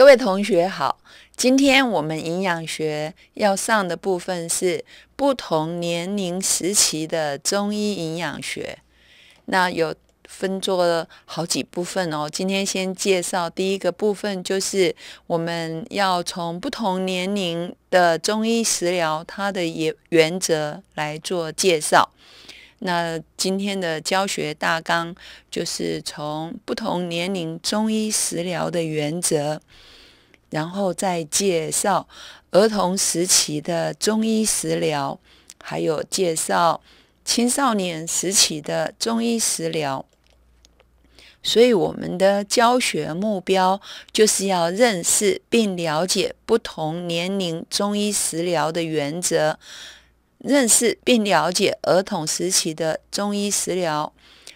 各位同学好，今天我们营养学要上的部分是不同年龄时期的中医营养学，那有分做了好几部分哦。今天先介绍第一个部分，就是我们要从不同年龄的中医食疗它的原原则来做介绍。那今天的教学大纲就是从不同年龄中医食疗的原则，然后再介绍儿童时期的中医食疗，还有介绍青少年时期的中医食疗。所以，我们的教学目标就是要认识并了解不同年龄中医食疗的原则。认识并了解儿童时期的中医食疗，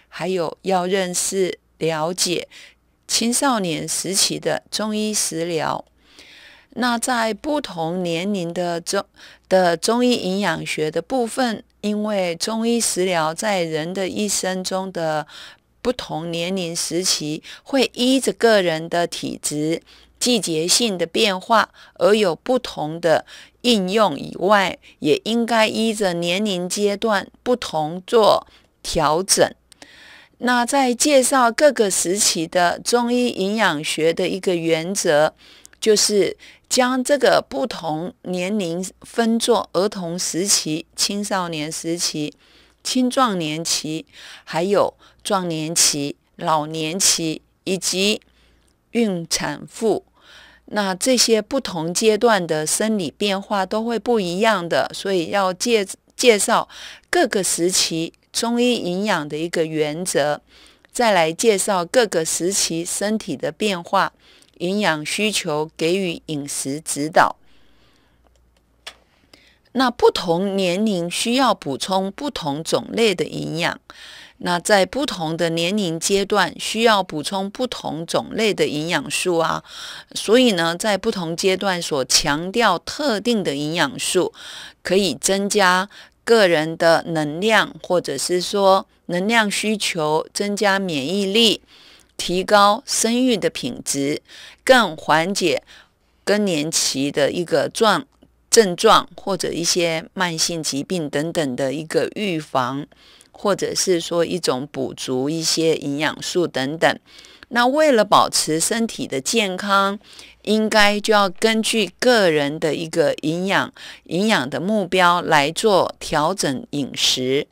还有要认识了解青少年时期的中医食疗。那在不同年龄的中的中医营养学的部分，因为中医食疗在人的一生中的不同年龄时期，会依着个人的体质、季节性的变化而有不同的。应用以外，也应该依着年龄阶段不同做调整。那在介绍各个时期的中医营养学的一个原则，就是将这个不同年龄分作儿童时期、青少年时期、青壮年期、还有壮年期、老年期以及孕产妇。那这些不同阶段的生理变化都会不一样的，所以要介介绍各个时期中医营养的一个原则，再来介绍各个时期身体的变化、营养需求，给予饮食指导。那不同年龄需要补充不同种类的营养。那在不同的年龄阶段，需要补充不同种类的营养素啊，所以呢，在不同阶段所强调特定的营养素，可以增加个人的能量，或者是说能量需求，增加免疫力，提高生育的品质，更缓解更年期的一个状症状，或者一些慢性疾病等等的一个预防。或者是说一种补足一些营养素等等，那为了保持身体的健康，应该就要根据个人的一个营养营养的目标来做调整饮食。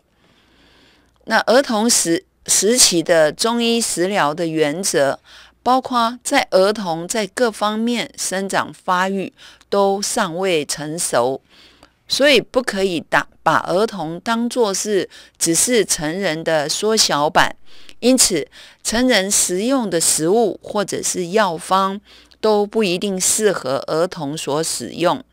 那儿童时时期的中医食疗的原则，包括在儿童在各方面生长发育都尚未成熟。所以不可以当把儿童当做是只是成人的缩小版，因此成人食用的食物或者是药方都不一定适合儿童所使用。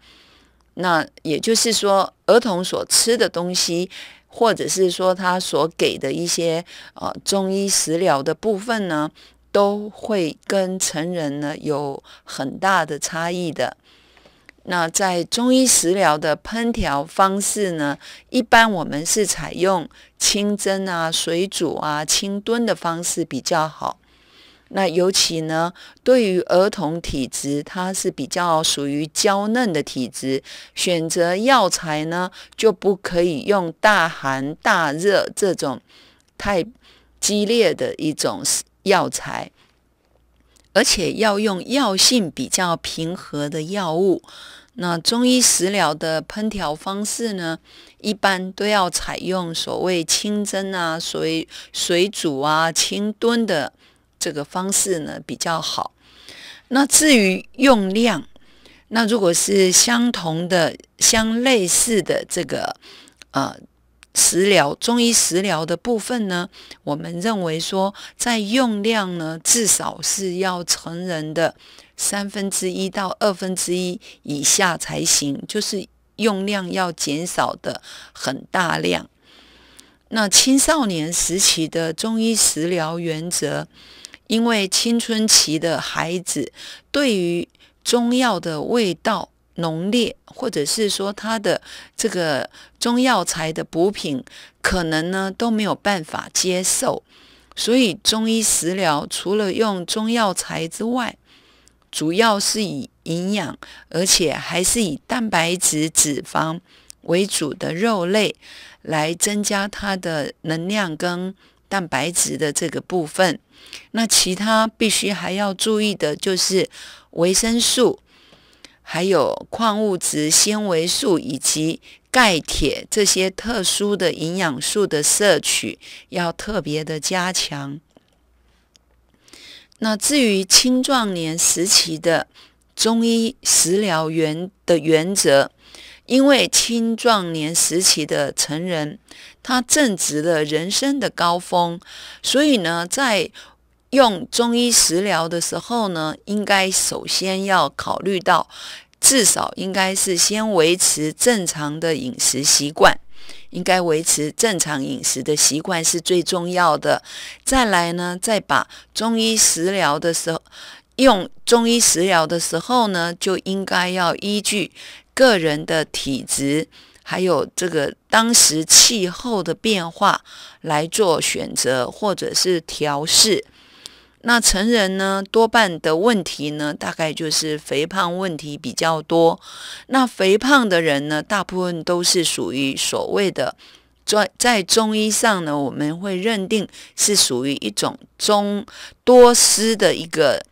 那也就是说，儿童所吃的东西，或者是说他所给的一些呃中医食疗的部分呢，都会跟成人呢有很大的差异的。那在中医食疗的烹调方式呢，一般我们是采用清蒸啊、水煮啊、清炖的方式比较好。那尤其呢，对于儿童体质，它是比较属于娇嫩的体质，选择药材呢就不可以用大寒大热这种太激烈的一种药材，而且要用药性比较平和的药物。那中医食疗的烹调方式呢，一般都要采用所谓清蒸啊、所水煮啊、清炖的这个方式呢比较好。那至于用量，那如果是相同的、相类似的这个呃食疗、中医食疗的部分呢，我们认为说，在用量呢至少是要成人的。三分之一到二分之一以下才行，就是用量要减少的很大量。那青少年时期的中医食疗原则，因为青春期的孩子对于中药的味道浓烈，或者是说他的这个中药材的补品，可能呢都没有办法接受，所以中医食疗除了用中药材之外，主要是以营养，而且还是以蛋白质、脂肪为主的肉类，来增加它的能量跟蛋白质的这个部分。那其他必须还要注意的就是维生素，还有矿物质、纤维素以及钙、铁这些特殊的营养素的摄取，要特别的加强。那至于青壮年时期的中医食疗原的原则，因为青壮年时期的成人，他正值了人生的高峰，所以呢，在用中医食疗的时候呢，应该首先要考虑到，至少应该是先维持正常的饮食习惯。应该维持正常饮食的习惯是最重要的。再来呢，再把中医食疗的时候，用中医食疗的时候呢，就应该要依据个人的体质，还有这个当时气候的变化来做选择或者是调适。那成人呢，多半的问题呢，大概就是肥胖问题比较多。那肥胖的人呢，大部分都是属于所谓的，在在中医上呢，我们会认定是属于一种中多湿的一个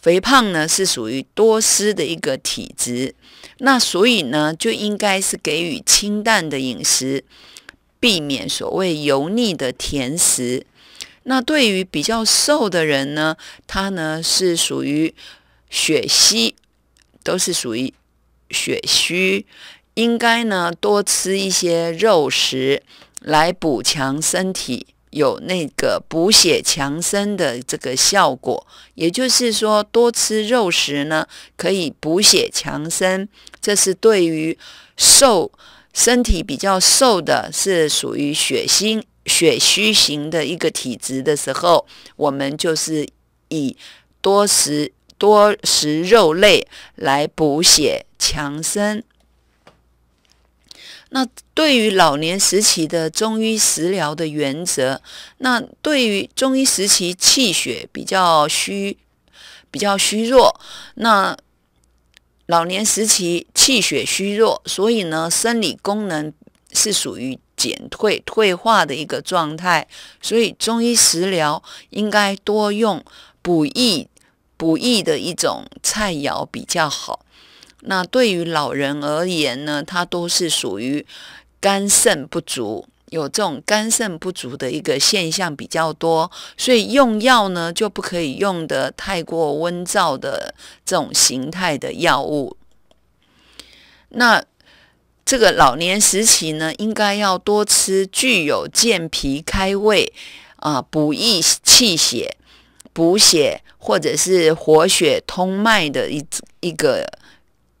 肥胖呢，是属于多湿的一个体质。那所以呢，就应该是给予清淡的饮食，避免所谓油腻的甜食。那对于比较瘦的人呢，他呢是属于血稀，都是属于血虚，应该呢多吃一些肉食来补强身体，有那个补血强身的这个效果。也就是说，多吃肉食呢可以补血强身，这是对于瘦身体比较瘦的，是属于血腥，血虚型的一个体质的时候，我们就是以多食多食肉类来补血强身。那对于老年时期的中医食疗的原则，那对于中医时期气血比较虚、比较虚弱，那老年时期气血虚弱，所以呢，生理功能是属于。减退退化的一个状态，所以中医食疗应该多用补益补益的一种菜肴比较好。那对于老人而言呢，它都是属于肝肾不足，有这种肝肾不足的一个现象比较多，所以用药呢就不可以用的太过温燥的这种形态的药物。那。这个老年时期呢，应该要多吃具有健脾开胃、啊补益气血、补血或者是活血通脉的一一个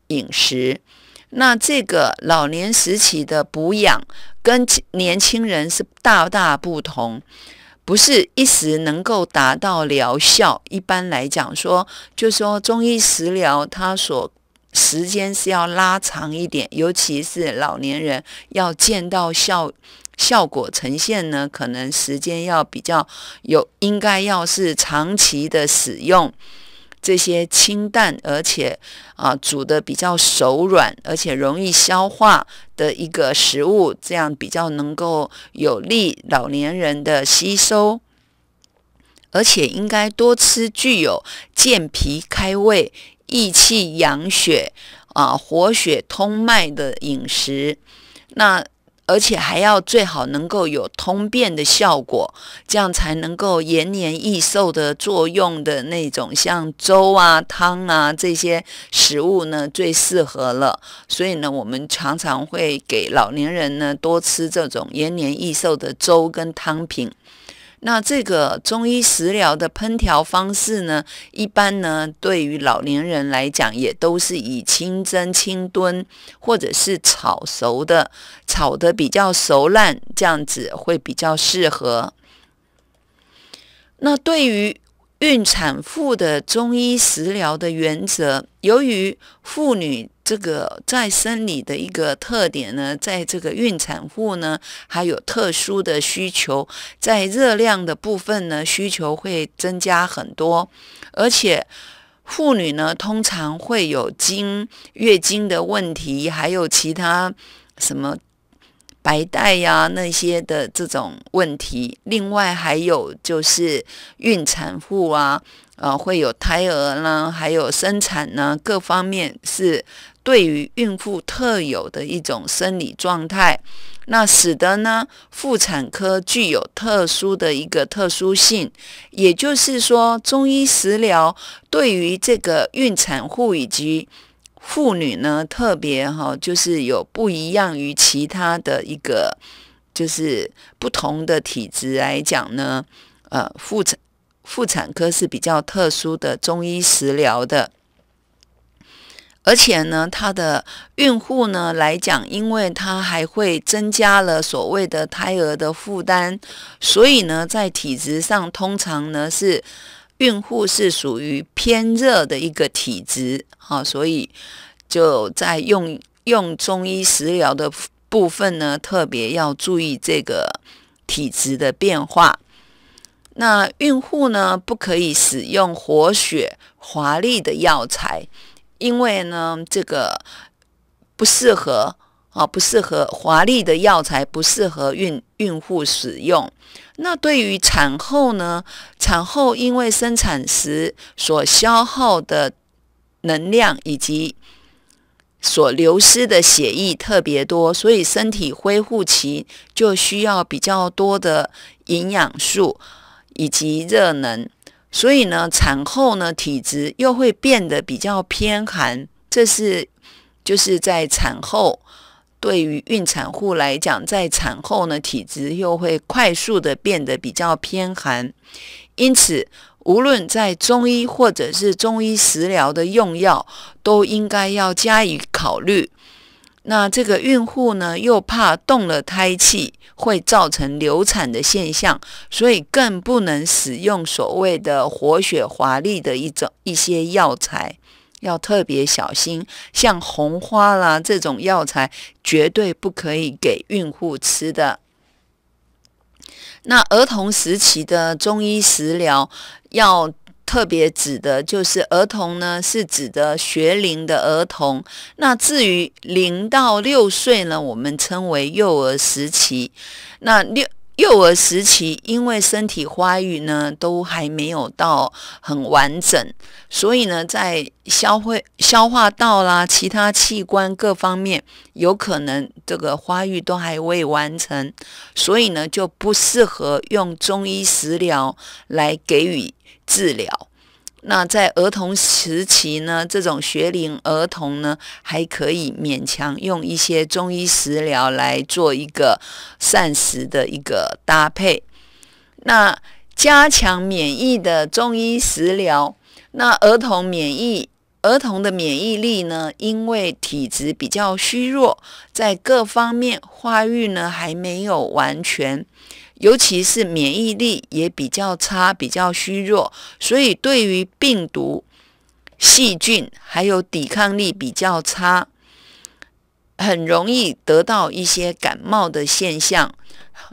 饮食。那这个老年时期的补养跟年轻人是大大不同，不是一时能够达到疗效。一般来讲说，就说中医食疗它所。时间是要拉长一点，尤其是老年人要见到效效果呈现呢，可能时间要比较有，应该要是长期的使用这些清淡，而且啊煮的比较手软，而且容易消化的一个食物，这样比较能够有利老年人的吸收，而且应该多吃具有健脾开胃。益气养血啊，活血通脉的饮食，那而且还要最好能够有通便的效果，这样才能够延年益寿的作用的那种，像粥啊、汤啊这些食物呢，最适合了。所以呢，我们常常会给老年人呢多吃这种延年益寿的粥跟汤品。那这个中医食疗的烹调方式呢，一般呢，对于老年人来讲，也都是以清蒸、清炖或者是炒熟的，炒的比较熟烂，这样子会比较适合。那对于孕产妇的中医食疗的原则，由于妇女，这个再生理的一个特点呢，在这个孕产妇呢，还有特殊的需求，在热量的部分呢，需求会增加很多，而且妇女呢，通常会有经月经的问题，还有其他什么白带呀那些的这种问题。另外还有就是孕产妇啊，呃，会有胎儿呢，还有生产呢，各方面是。对于孕妇特有的一种生理状态，那使得呢妇产科具有特殊的一个特殊性。也就是说，中医食疗对于这个孕产妇以及妇女呢，特别哈，就是有不一样于其他的一个，就是不同的体质来讲呢，呃，妇产妇产科是比较特殊的中医食疗的。而且呢，它的孕妇呢来讲，因为它还会增加了所谓的胎儿的负担，所以呢，在体质上通常呢是孕妇是属于偏热的一个体质，哈，所以就在用用中医食疗的部分呢，特别要注意这个体质的变化。那孕妇呢，不可以使用活血华丽的药材。因为呢，这个不适合啊，不适合华丽的药材，不适合孕孕妇使用。那对于产后呢，产后因为生产时所消耗的能量以及所流失的血液特别多，所以身体恢复期就需要比较多的营养素以及热能。所以呢，产后呢体质又会变得比较偏寒，这是就是在产后对于孕产妇来讲，在产后呢体质又会快速的变得比较偏寒，因此无论在中医或者是中医食疗的用药，都应该要加以考虑。那这个孕妇呢，又怕动了胎气会造成流产的现象，所以更不能使用所谓的活血华丽的一种一些药材，要特别小心，像红花啦这种药材绝对不可以给孕妇吃的。那儿童时期的中医食疗要。特别指的就是儿童呢，是指的学龄的儿童。那至于零到六岁呢，我们称为幼儿时期。那六。幼儿时期，因为身体发育呢都还没有到很完整，所以呢，在消化消化道啦、其他器官各方面，有可能这个发育都还未完成，所以呢就不适合用中医食疗来给予治疗。那在儿童时期呢，这种学龄儿童呢，还可以勉强用一些中医食疗来做一个膳食的一个搭配。那加强免疫的中医食疗，那儿童免疫儿童的免疫力呢，因为体质比较虚弱，在各方面发育呢还没有完全。尤其是免疫力也比较差，比较虚弱，所以对于病毒、细菌还有抵抗力比较差，很容易得到一些感冒的现象。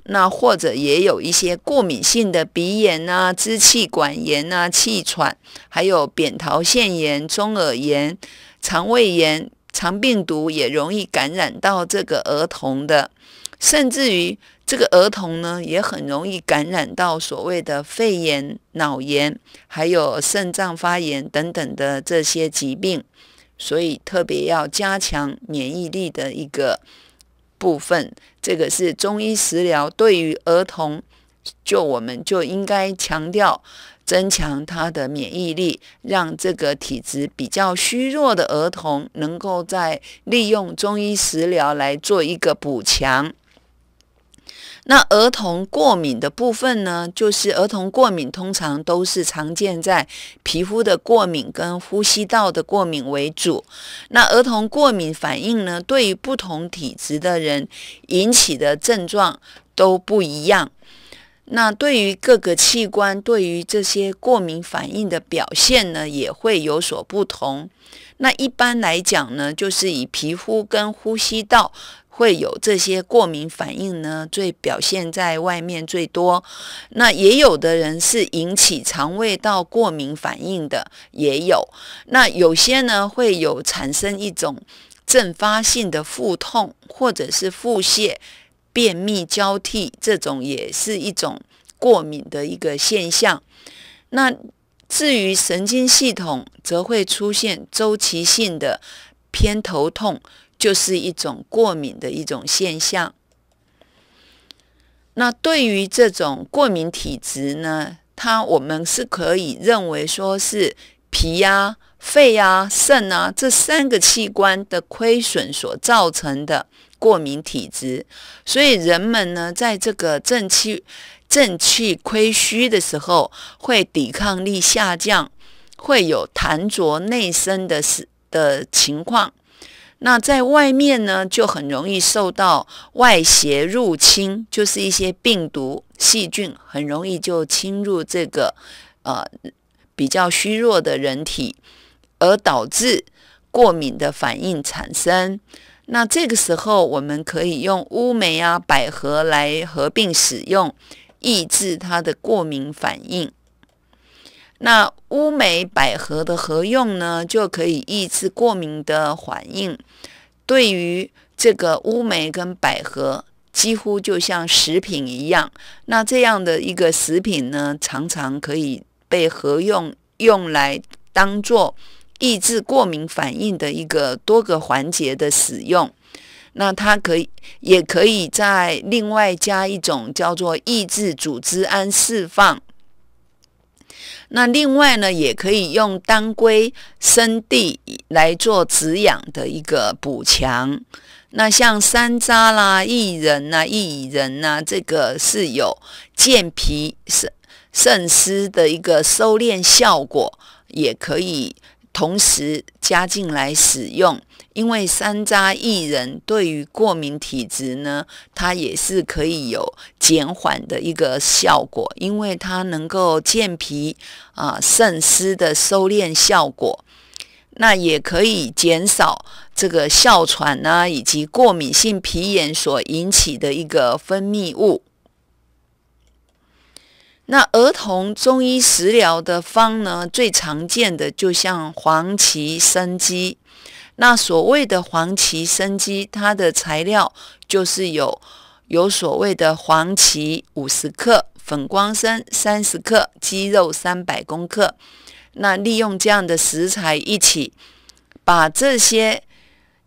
那或者也有一些过敏性的鼻炎啊、支气管炎啊、气喘，还有扁桃腺炎、中耳炎、肠胃炎、肠病毒也容易感染到这个儿童的，甚至于。这个儿童呢也很容易感染到所谓的肺炎、脑炎，还有肾脏发炎等等的这些疾病，所以特别要加强免疫力的一个部分。这个是中医食疗对于儿童，就我们就应该强调增强他的免疫力，让这个体质比较虚弱的儿童能够在利用中医食疗来做一个补强。那儿童过敏的部分呢，就是儿童过敏通常都是常见在皮肤的过敏跟呼吸道的过敏为主。那儿童过敏反应呢，对于不同体质的人引起的症状都不一样。那对于各个器官，对于这些过敏反应的表现呢，也会有所不同。那一般来讲呢，就是以皮肤跟呼吸道。会有这些过敏反应呢？最表现在外面最多，那也有的人是引起肠胃道过敏反应的，也有。那有些呢会有产生一种阵发性的腹痛，或者是腹泻、便秘交替，这种也是一种过敏的一个现象。那至于神经系统，则会出现周期性的偏头痛。就是一种过敏的一种现象。那对于这种过敏体质呢，它我们是可以认为说是脾啊、肺啊、肾啊这三个器官的亏损所造成的过敏体质。所以人们呢，在这个正气正气亏虚的时候，会抵抗力下降，会有痰浊内生的的情况。那在外面呢，就很容易受到外邪入侵，就是一些病毒、细菌，很容易就侵入这个呃比较虚弱的人体，而导致过敏的反应产生。那这个时候，我们可以用乌梅啊、百合来合并使用，抑制它的过敏反应。那乌梅百合的合用呢，就可以抑制过敏的反应。对于这个乌梅跟百合，几乎就像食品一样。那这样的一个食品呢，常常可以被合用，用来当做抑制过敏反应的一个多个环节的使用。那它可以，也可以在另外加一种叫做抑制组织胺释放。那另外呢，也可以用当归、生地来做止痒的一个补强。那像山楂啦、薏仁呐、薏苡仁呐，这个是有健脾、肾肾湿的一个收敛效果，也可以同时加进来使用。因为山楂薏仁对于过敏体质呢，它也是可以有减缓的一个效果，因为它能够健脾啊、渗湿的收敛效果，那也可以减少这个哮喘呢以及过敏性皮炎所引起的一个分泌物。那儿童中医食疗的方呢，最常见的就像黄芪、生鸡。那所谓的黄芪生鸡，它的材料就是有有所谓的黄芪五十克、粉光参三十克、鸡肉三百公克。那利用这样的食材一起，把这些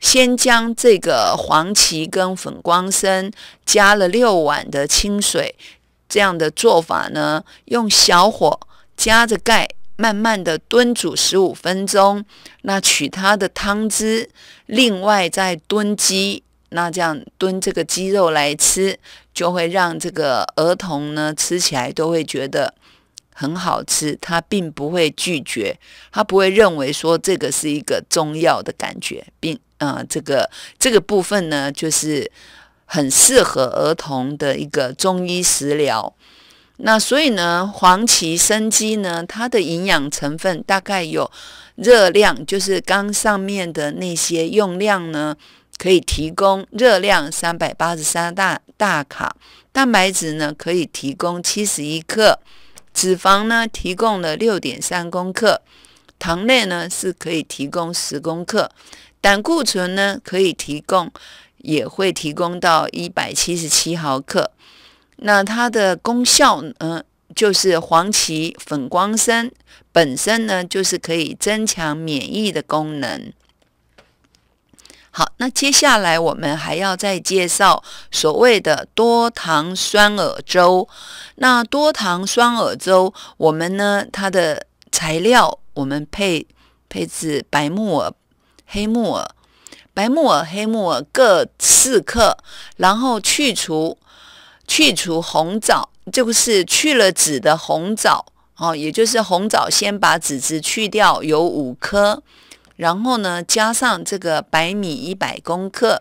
先将这个黄芪跟粉光参加了六碗的清水，这样的做法呢，用小火加着盖。慢慢的炖煮十五分钟，那取它的汤汁，另外再炖鸡，那这样炖这个鸡肉来吃，就会让这个儿童呢吃起来都会觉得很好吃，他并不会拒绝，他不会认为说这个是一个中药的感觉，并啊，这个这个部分呢，就是很适合儿童的一个中医食疗。那所以呢，黄芪、生鸡呢，它的营养成分大概有热量，就是刚上面的那些用量呢，可以提供热量三百八十三大大卡，蛋白质呢可以提供七十一克，脂肪呢提供了六点三公克，糖类呢是可以提供十公克，胆固醇呢可以提供，也会提供到一百七十七毫克。那它的功效，嗯，就是黄芪、粉光参本身呢，就是可以增强免疫的功能。好，那接下来我们还要再介绍所谓的多糖酸耳粥。那多糖酸耳粥，我们呢，它的材料，我们配配置白木耳、黑木耳，白木耳、黑木耳各四克，然后去除。去除红枣，就是去了籽的红枣哦，也就是红枣，先把籽子去掉，有五颗，然后呢，加上这个白米一百公克，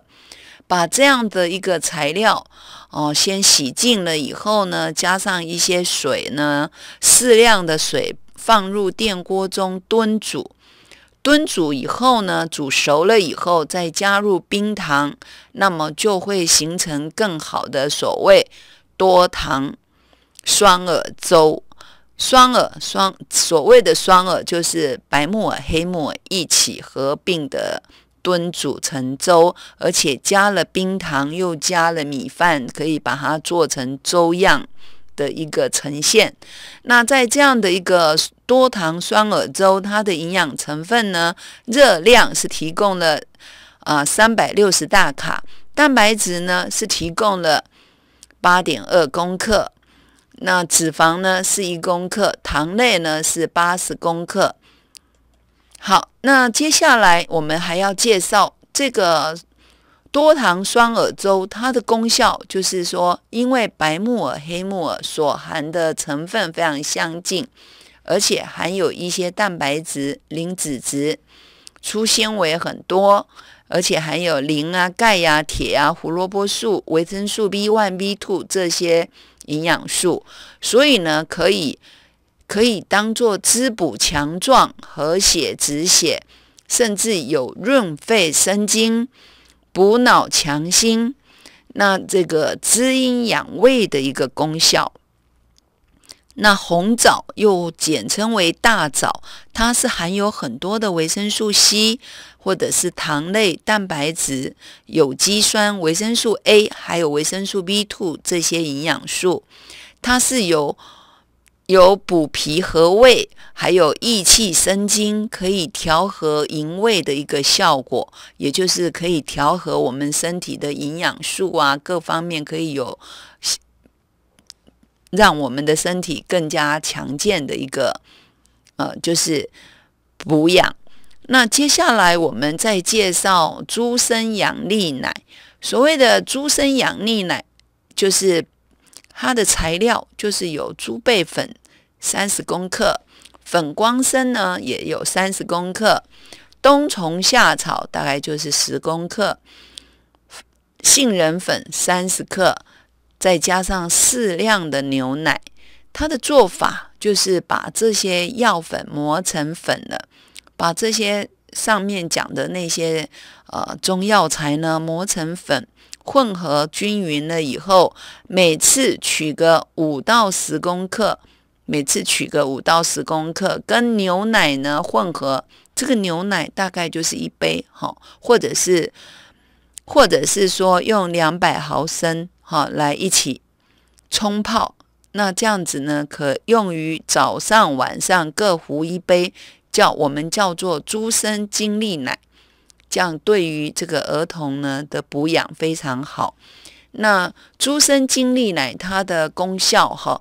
把这样的一个材料哦，先洗净了以后呢，加上一些水呢，适量的水，放入电锅中炖煮。炖煮以后呢，煮熟了以后再加入冰糖，那么就会形成更好的所谓多糖双耳粥。双耳双所谓的双耳就是白木耳、黑木耳一起合并的炖煮成粥，而且加了冰糖，又加了米饭，可以把它做成粥样的一个呈现。那在这样的一个。多糖双耳粥，它的营养成分呢？热量是提供了啊三百六十大卡，蛋白质呢是提供了八点二公克，那脂肪呢是一公克，糖类呢是八十公克。好，那接下来我们还要介绍这个多糖双耳粥，它的功效就是说，因为白木耳、黑木耳所含的成分非常相近。而且含有一些蛋白质、磷脂质、粗纤维很多，而且含有磷啊、钙呀、铁呀、胡萝卜素、维生素 B1、B2 这些营养素，所以呢，可以可以当做滋补、强壮、和血、止血，甚至有润肺生津、补脑强心，那这个滋阴养胃的一个功效。那红枣又简称为大枣，它是含有很多的维生素 C，或者是糖类、蛋白质、有机酸、维生素 A，还有维生素 B2 这些营养素。它是有有补脾和胃，还有益气生津，可以调和营胃的一个效果，也就是可以调和我们身体的营养素啊，各方面可以有。让我们的身体更加强健的一个，呃，就是补养。那接下来我们再介绍猪生养力奶。所谓的猪生养力奶，就是它的材料，就是有猪贝粉三十公克，粉光参呢也有三十公克，冬虫夏草大概就是十公克，杏仁粉三十克。再加上适量的牛奶，它的做法就是把这些药粉磨成粉了，把这些上面讲的那些呃中药材呢磨成粉，混合均匀了以后，每次取个五到十公克，每次取个五到十公克，跟牛奶呢混合，这个牛奶大概就是一杯哈，或者是或者是说用两百毫升。好，来一起冲泡。那这样子呢，可用于早上、晚上各服一杯，叫我们叫做猪生精力奶。这样对于这个儿童呢的补养非常好。那猪生精力奶它的功效哈，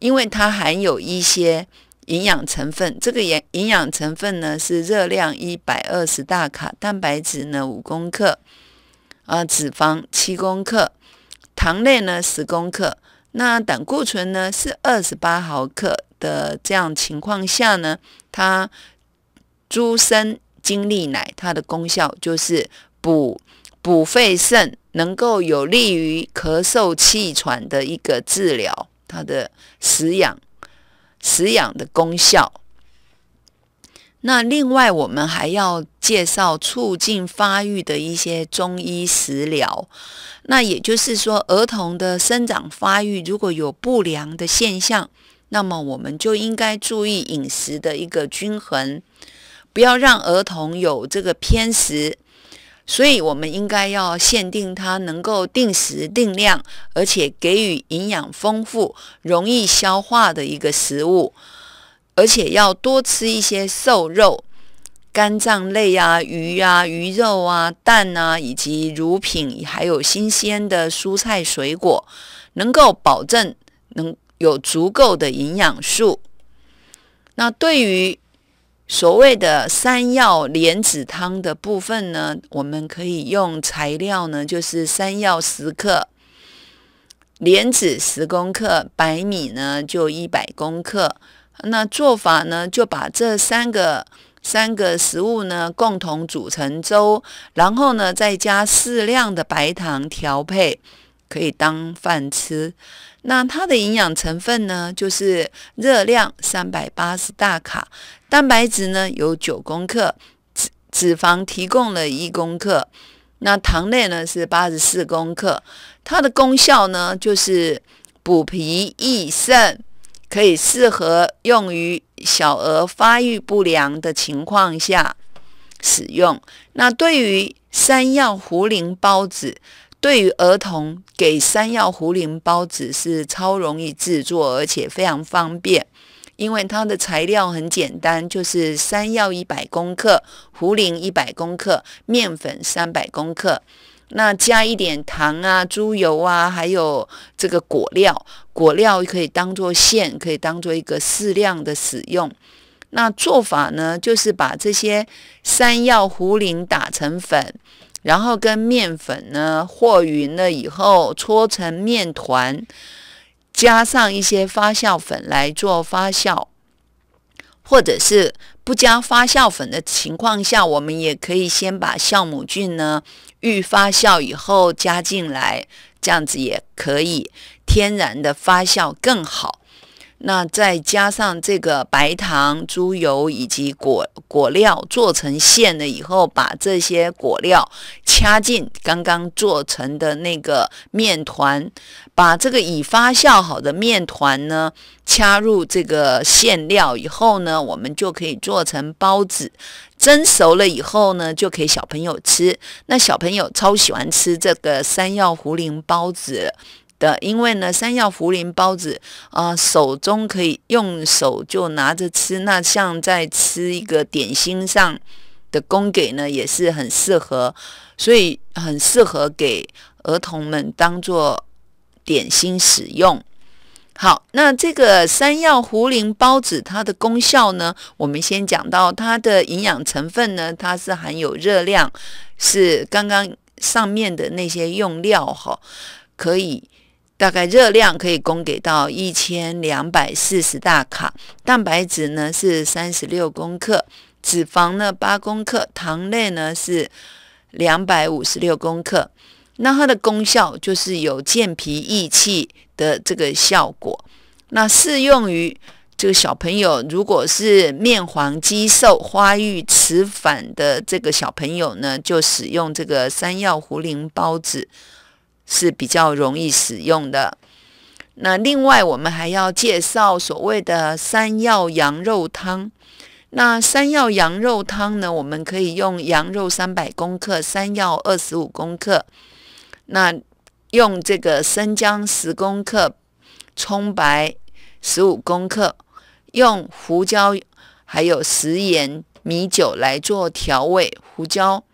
因为它含有一些营养成分，这个营营养成分呢是热量一百二十大卡，蛋白质呢五公克，啊，脂肪七公克。糖类呢十公克，那胆固醇呢是二十八毫克的这样情况下呢，它猪生精力奶它的功效就是补补肺肾，能够有利于咳嗽气喘的一个治疗，它的食养食养的功效。那另外，我们还要介绍促进发育的一些中医食疗。那也就是说，儿童的生长发育如果有不良的现象，那么我们就应该注意饮食的一个均衡，不要让儿童有这个偏食。所以，我们应该要限定他能够定时定量，而且给予营养丰富、容易消化的一个食物。而且要多吃一些瘦肉、肝脏类啊、鱼啊、鱼肉啊、蛋啊，以及乳品，还有新鲜的蔬菜水果，能够保证能有足够的营养素。那对于所谓的山药莲子汤的部分呢，我们可以用材料呢，就是山药十克、莲子十公克、白米呢就一百公克。那做法呢，就把这三个三个食物呢共同煮成粥，然后呢再加适量的白糖调配，可以当饭吃。那它的营养成分呢，就是热量三百八十大卡，蛋白质呢有九公克，脂脂肪提供了一公克，那糖类呢是八十四公克。它的功效呢就是补脾益肾。可以适合用于小儿发育不良的情况下使用。那对于山药茯苓包子，对于儿童给山药茯苓包子是超容易制作，而且非常方便，因为它的材料很简单，就是山药一百克、茯苓一百克、面粉三百克。那加一点糖啊、猪油啊，还有这个果料，果料可以当做馅，可以当做一个适量的使用。那做法呢，就是把这些山药、茯苓打成粉，然后跟面粉呢和匀了以后搓成面团，加上一些发酵粉来做发酵，或者是。不加发酵粉的情况下，我们也可以先把酵母菌呢预发酵以后加进来，这样子也可以天然的发酵更好。那再加上这个白糖、猪油以及果果料做成馅了以后，把这些果料掐进刚刚做成的那个面团，把这个已发酵好的面团呢掐入这个馅料以后呢，我们就可以做成包子。蒸熟了以后呢，就可以小朋友吃。那小朋友超喜欢吃这个山药茯苓包子。的，因为呢，山药茯苓包子啊，手中可以用手就拿着吃，那像在吃一个点心上的供给呢，也是很适合，所以很适合给儿童们当做点心使用。好，那这个山药茯苓包子它的功效呢，我们先讲到它的营养成分呢，它是含有热量，是刚刚上面的那些用料哈，可以。大概热量可以供给到一千两百四十大卡，蛋白质呢是三十六公克，脂肪呢八公克，糖类呢是两百五十六公克。那它的功效就是有健脾益气的这个效果。那适用于这个小朋友，如果是面黄肌瘦、发育迟缓的这个小朋友呢，就使用这个山药茯苓包子。是比较容易使用的。那另外，我们还要介绍所谓的山药羊肉汤。那山药羊肉汤呢？我们可以用羊肉三百公克，山药二十五公克。那用这个生姜十公克，葱白十五公克，用胡椒还有食盐、米酒来做调味。胡椒。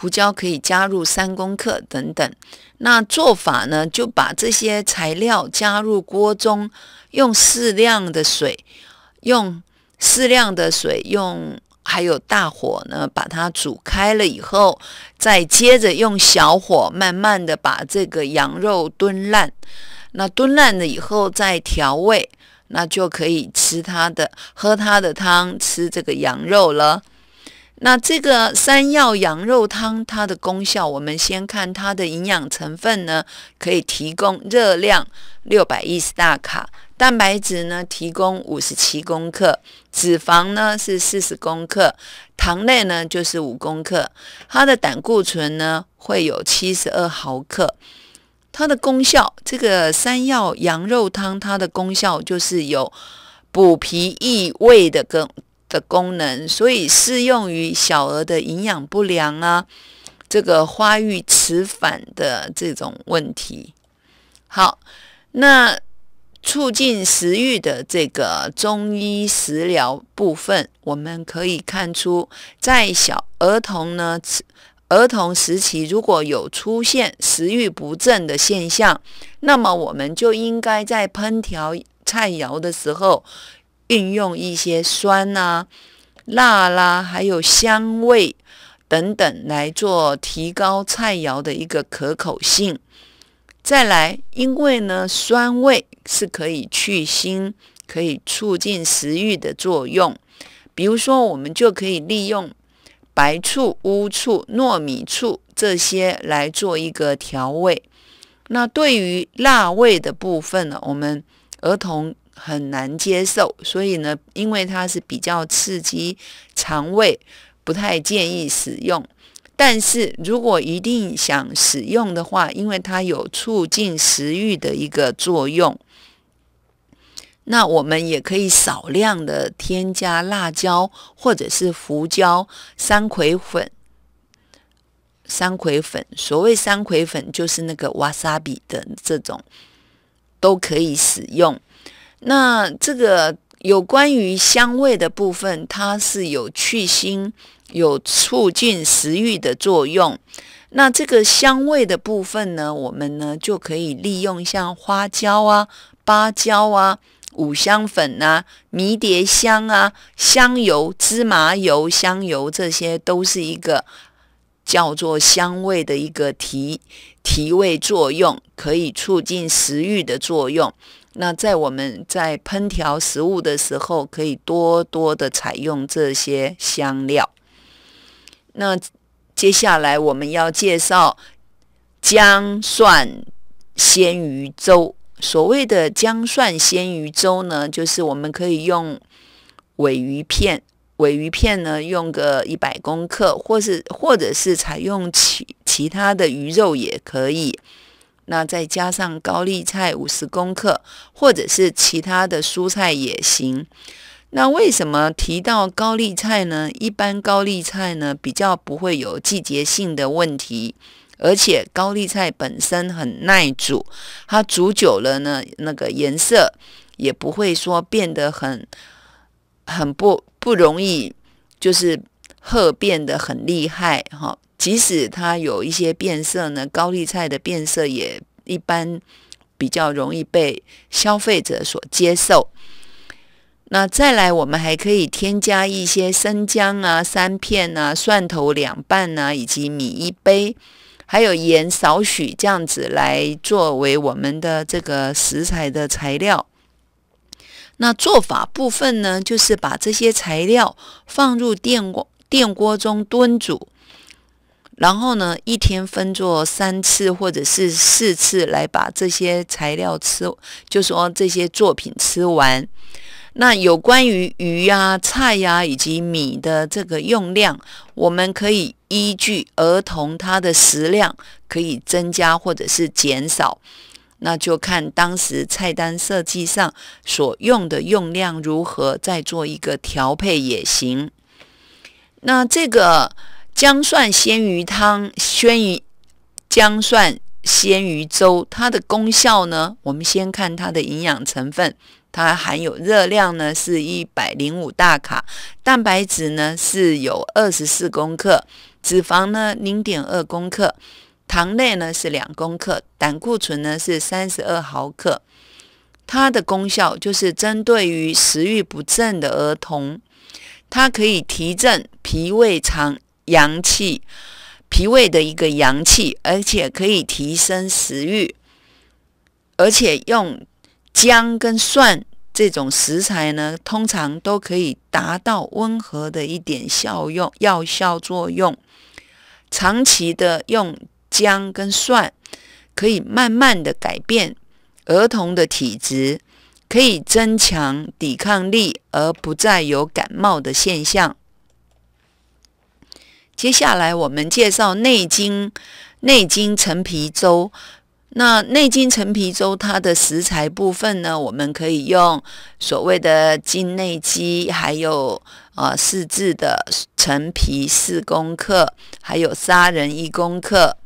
胡椒可以加入三公克等等。那做法呢，就把这些材料加入锅中，用适量的水，用适量的水，用还有大火呢把它煮开了以后，再接着用小火慢慢的把这个羊肉炖烂。那炖烂了以后再调味，那就可以吃它的，喝它的汤，吃这个羊肉了。那这个山药羊肉汤，它的功效，我们先看它的营养成分呢，可以提供热量六百一十大卡，蛋白质呢提供五十七公克，脂肪呢是四十公克，糖类呢就是五公克，它的胆固醇呢会有七十二毫克。它的功效，这个山药羊肉汤，它的功效就是有补脾益胃的跟。的功能，所以适用于小儿的营养不良啊，这个发育迟缓的这种问题。好，那促进食欲的这个中医食疗部分，我们可以看出，在小儿童呢，儿童时期如果有出现食欲不振的现象，那么我们就应该在烹调菜肴的时候。运用一些酸呐、辣啦，还有香味等等来做提高菜肴的一个可口性。再来，因为呢，酸味是可以去腥、可以促进食欲的作用。比如说，我们就可以利用白醋、乌醋、糯米醋这些来做一个调味。那对于辣味的部分呢，我们儿童。很难接受，所以呢，因为它是比较刺激肠胃，不太建议使用。但是如果一定想使用的话，因为它有促进食欲的一个作用，那我们也可以少量的添加辣椒或者是胡椒、三葵粉、三葵粉。所谓三葵粉，就是那个瓦萨比的这种，都可以使用。那这个有关于香味的部分，它是有去腥、有促进食欲的作用。那这个香味的部分呢，我们呢就可以利用像花椒啊、八蕉啊、五香粉啊、迷迭香啊、香油、芝麻油、香油，这些都是一个叫做香味的一个提提味作用，可以促进食欲的作用。那在我们在烹调食物的时候，可以多多的采用这些香料。那接下来我们要介绍姜蒜鲜鱼粥。所谓的姜蒜鲜鱼粥呢，就是我们可以用尾鱼片，尾鱼片呢用个一百公克，或是或者是采用其其他的鱼肉也可以。那再加上高丽菜五十公克，或者是其他的蔬菜也行。那为什么提到高丽菜呢？一般高丽菜呢比较不会有季节性的问题，而且高丽菜本身很耐煮，它煮久了呢，那个颜色也不会说变得很很不不容易，就是褐变得很厉害哈。即使它有一些变色呢，高丽菜的变色也一般比较容易被消费者所接受。那再来，我们还可以添加一些生姜啊、三片啊、蒜头两瓣啊，以及米一杯，还有盐少许，这样子来作为我们的这个食材的材料。那做法部分呢，就是把这些材料放入电锅电锅中炖煮。然后呢，一天分做三次或者是四次来把这些材料吃，就说这些作品吃完。那有关于鱼呀、菜呀以及米的这个用量，我们可以依据儿童他的食量可以增加或者是减少，那就看当时菜单设计上所用的用量如何，再做一个调配也行。那这个。姜蒜鲜鱼汤、鲜鱼姜蒜鲜鱼粥，它的功效呢？我们先看它的营养成分。它含有热量呢是一百零五大卡，蛋白质呢是有二十四公克，脂肪呢零点二公克，糖类呢是两公克，胆固醇呢是三十二毫克。它的功效就是针对于食欲不振的儿童，它可以提振脾胃肠。阳气、脾胃的一个阳气，而且可以提升食欲。而且用姜跟蒜这种食材呢，通常都可以达到温和的一点效用、药效作用。长期的用姜跟蒜，可以慢慢的改变儿童的体质，可以增强抵抗力，而不再有感冒的现象。接下来我们介绍《内经》内经陈皮粥。那《内经》陈皮粥它的食材部分呢，我们可以用所谓的金内金，还有呃四字的陈皮四公克，还有砂仁一公克。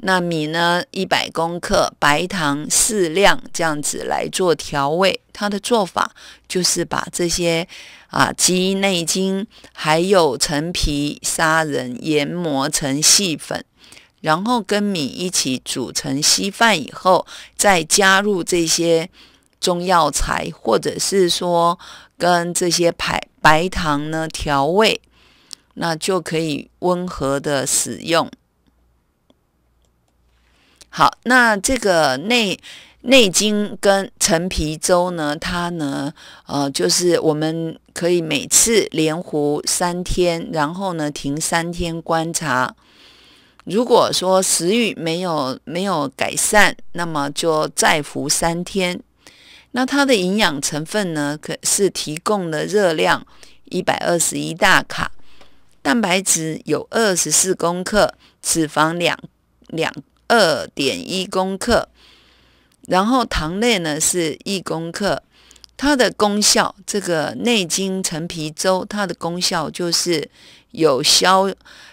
那米呢一百公克，白糖适量，这样子来做调味。它的做法就是把这些。啊，鸡内金，还有陈皮、砂仁，研磨成细粉，然后跟米一起煮成稀饭，以后再加入这些中药材，或者是说跟这些白白糖呢调味，那就可以温和的使用。好，那这个内。内经》跟陈皮粥呢，它呢，呃，就是我们可以每次连服三天，然后呢停三天观察。如果说食欲没有没有改善，那么就再服三天。那它的营养成分呢，可是提供了热量一百二十一大卡，蛋白质有二十四公克，脂肪两两二点一公克。然后糖类呢是一公克，它的功效，这个内经陈皮粥，它的功效就是有消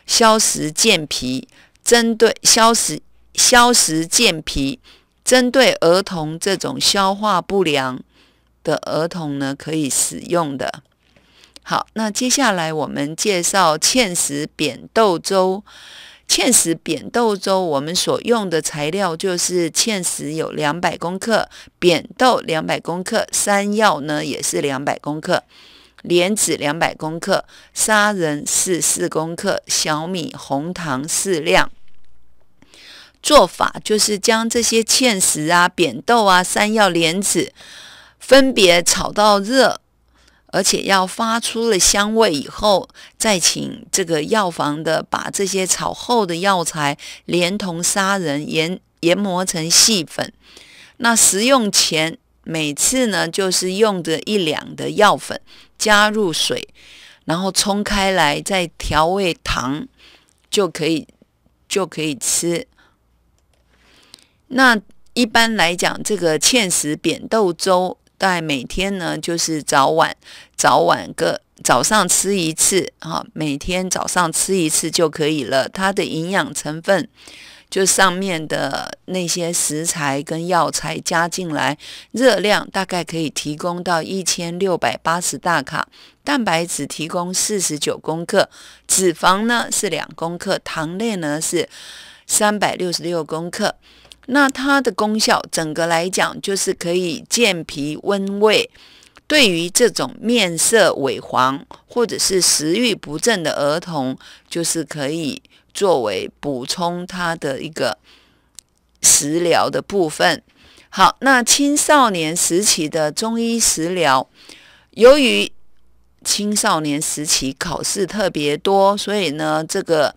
消食健脾，针对消食消食健脾，针对儿童这种消化不良的儿童呢，可以使用的。好，那接下来我们介绍芡实扁豆粥。芡实扁豆粥，我们所用的材料就是芡实有两百克，扁豆两百克，山药呢也是两百克，莲子两百克，砂仁是四克，小米红糖适量。做法就是将这些芡实啊、扁豆啊、山药、莲子分别炒到热。而且要发出了香味以后，再请这个药房的把这些炒后的药材，连同砂仁研研磨成细粉。那食用前每次呢，就是用着一两的药粉，加入水，然后冲开来，再调味糖，就可以就可以吃。那一般来讲，这个芡实扁豆粥。大概每天呢，就是早晚，早晚各早上吃一次哈，每天早上吃一次就可以了。它的营养成分就上面的那些食材跟药材加进来，热量大概可以提供到一千六百八十大卡，蛋白质提供四十九公克，脂肪呢是两公克，糖类呢是三百六十六公克。那它的功效，整个来讲就是可以健脾温胃，对于这种面色萎黄或者是食欲不振的儿童，就是可以作为补充它的一个食疗的部分。好，那青少年时期的中医食疗，由于青少年时期考试特别多，所以呢，这个。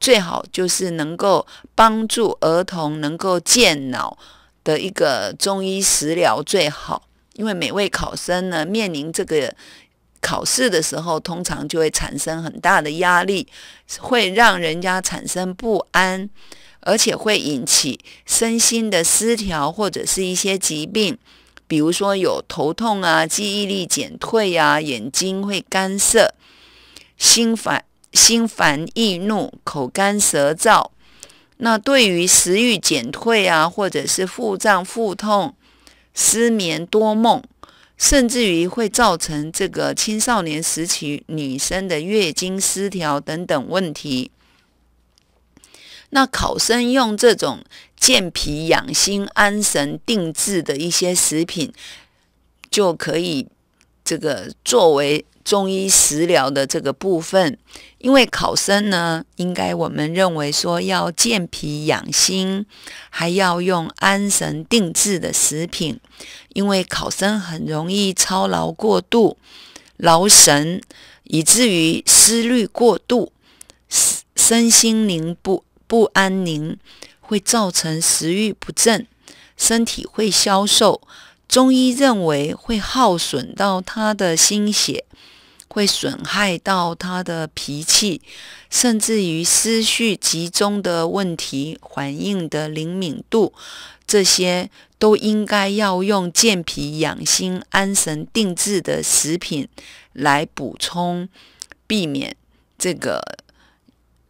最好就是能够帮助儿童能够健脑的一个中医食疗最好，因为每位考生呢面临这个考试的时候，通常就会产生很大的压力，会让人家产生不安，而且会引起身心的失调或者是一些疾病，比如说有头痛啊、记忆力减退啊、眼睛会干涩、心烦。心烦易怒、口干舌燥，那对于食欲减退啊，或者是腹胀、腹痛、失眠多梦，甚至于会造成这个青少年时期女生的月经失调等等问题。那考生用这种健脾养心、安神定制的一些食品，就可以这个作为。中医食疗的这个部分，因为考生呢，应该我们认为说要健脾养心，还要用安神定志的食品，因为考生很容易操劳过度、劳神，以至于思虑过度，身身心灵不不安宁，会造成食欲不振，身体会消瘦。中医认为会耗损到他的心血。会损害到他的脾气，甚至于思绪集中的问题、反应的灵敏度，这些都应该要用健脾养心、安神定制的食品来补充，避免这个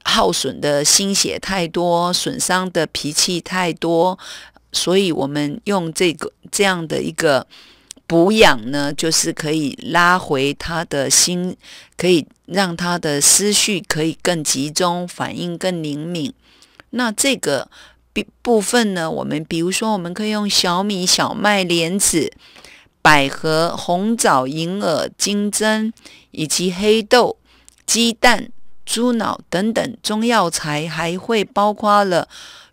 耗损的心血太多、损伤的脾气太多。所以，我们用这个这样的一个。补养呢，就是可以拉回他的心，可以让他的思绪可以更集中，反应更灵敏。那这个部分呢，我们比如说，我们可以用小米、小麦、莲子、百合、红枣、银耳、金针，以及黑豆、鸡蛋、猪脑等等中药材，还会包括了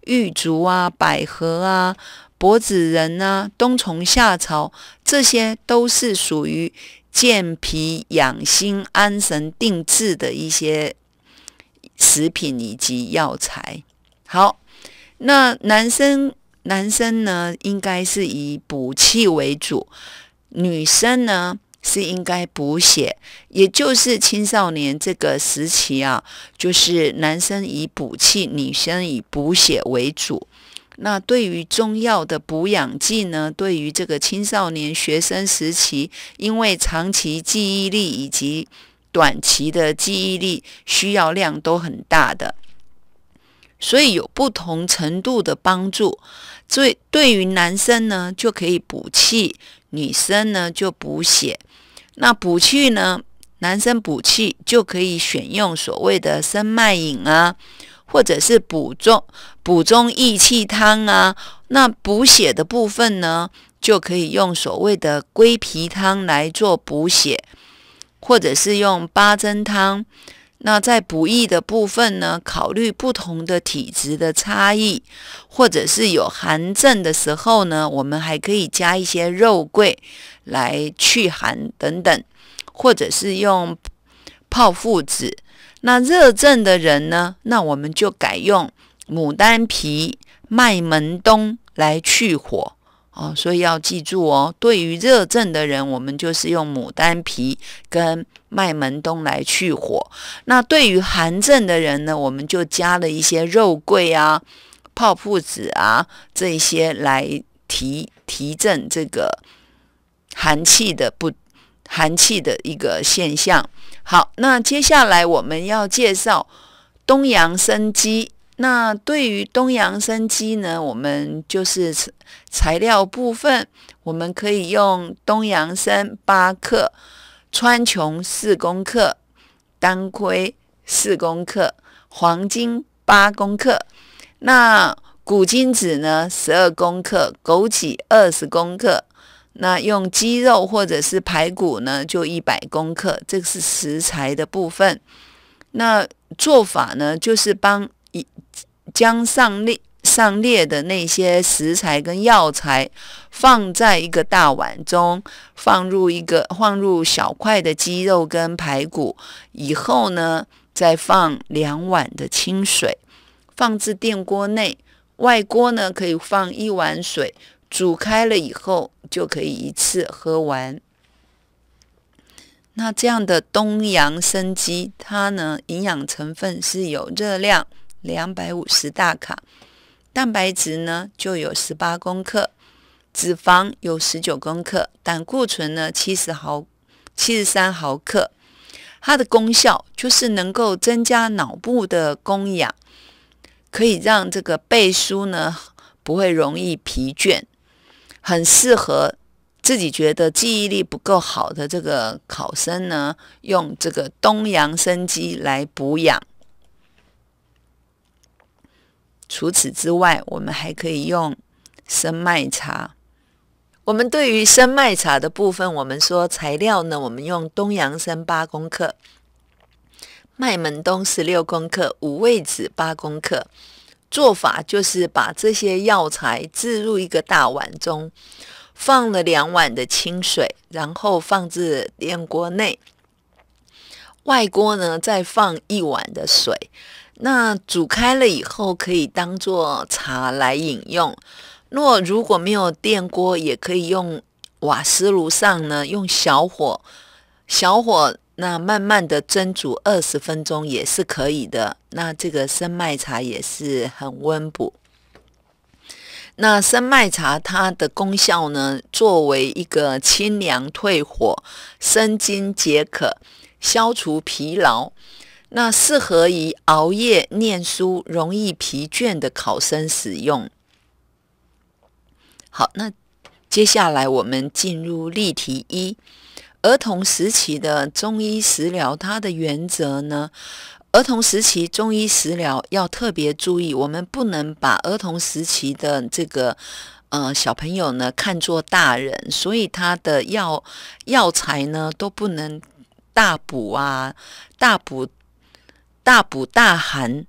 玉竹啊、百合啊。柏子仁啊，冬虫夏草，这些都是属于健脾养心、安神定志的一些食品以及药材。好，那男生，男生呢，应该是以补气为主；女生呢，是应该补血。也就是青少年这个时期啊，就是男生以补气，女生以补血为主。那对于中药的补养剂呢？对于这个青少年学生时期，因为长期记忆力以及短期的记忆力需要量都很大的，所以有不同程度的帮助。最对于男生呢就可以补气，女生呢就补血。那补气呢，男生补气就可以选用所谓的生脉饮啊。或者是补中补中益气汤啊，那补血的部分呢，就可以用所谓的归脾汤来做补血，或者是用八珍汤。那在补益的部分呢，考虑不同的体质的差异，或者是有寒症的时候呢，我们还可以加一些肉桂来去寒等等，或者是用泡附子。那热症的人呢？那我们就改用牡丹皮、麦门冬来去火哦。所以要记住哦，对于热症的人，我们就是用牡丹皮跟麦门冬来去火。那对于寒症的人呢，我们就加了一些肉桂啊、泡附子啊这些来提提振这个寒气的不寒气的一个现象。好，那接下来我们要介绍东洋参鸡。那对于东洋参鸡呢，我们就是材料部分，我们可以用东洋参八克，川穹四公克，当归四公克，黄金八公克，那古金子呢十二公克，枸杞二十公克。那用鸡肉或者是排骨呢，就一百克，这个是食材的部分。那做法呢，就是帮一将上列上列的那些食材跟药材放在一个大碗中，放入一个放入小块的鸡肉跟排骨以后呢，再放两碗的清水，放置电锅内，外锅呢可以放一碗水。煮开了以后就可以一次喝完。那这样的东洋参鸡，它呢营养成分是有热量两百五十大卡，蛋白质呢就有十八公克，脂肪有十九公克，胆固醇呢七十毫七十三毫克。它的功效就是能够增加脑部的供氧，可以让这个背书呢不会容易疲倦。很适合自己觉得记忆力不够好的这个考生呢，用这个东洋参鸡来补养。除此之外，我们还可以用生麦茶。我们对于生麦茶的部分，我们说材料呢，我们用东洋参八公克，麦门冬十六公克，五味子八公克。做法就是把这些药材置入一个大碗中，放了两碗的清水，然后放置电锅内，外锅呢再放一碗的水。那煮开了以后，可以当做茶来饮用。若如果没有电锅，也可以用瓦斯炉上呢，用小火，小火。那慢慢的蒸煮二十分钟也是可以的。那这个生麦茶也是很温补。那生麦茶它的功效呢，作为一个清凉退火、生津解渴、消除疲劳，那适合于熬夜念书、容易疲倦的考生使用。好，那接下来我们进入例题一。儿童时期的中医食疗，它的原则呢？儿童时期中医食疗要特别注意，我们不能把儿童时期的这个呃小朋友呢看作大人，所以他的药药材呢都不能大补啊，大补大补大寒。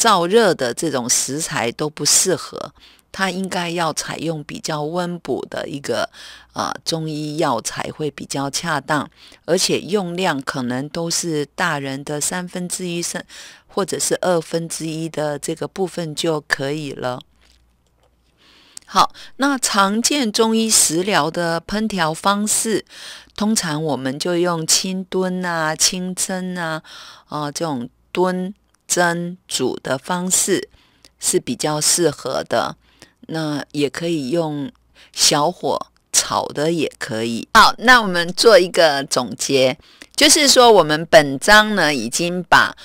燥热的这种食材都不适合，它应该要采用比较温补的一个啊中医药材会比较恰当，而且用量可能都是大人的三分之一甚或者是二分之一的这个部分就可以了。好，那常见中医食疗的烹调方式，通常我们就用清炖啊、清蒸啊、啊这种炖。蒸煮的方式是比较适合的，那也可以用小火炒的也可以。好，那我们做一个总结，就是说我们本章呢已经把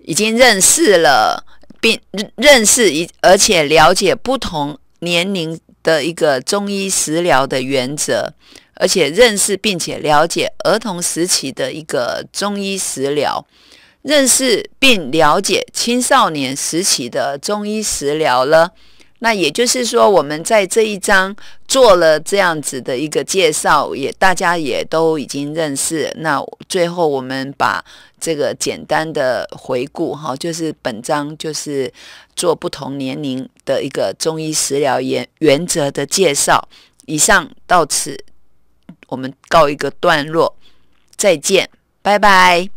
已经认识了，并认识一而且了解不同年龄的一个中医食疗的原则，而且认识并且了解儿童时期的一个中医食疗。认识并了解青少年时期的中医食疗了，那也就是说我们在这一章做了这样子的一个介绍，也大家也都已经认识。那最后我们把这个简单的回顾哈，就是本章就是做不同年龄的一个中医食疗原原则的介绍。以上到此，我们告一个段落，再见，拜拜。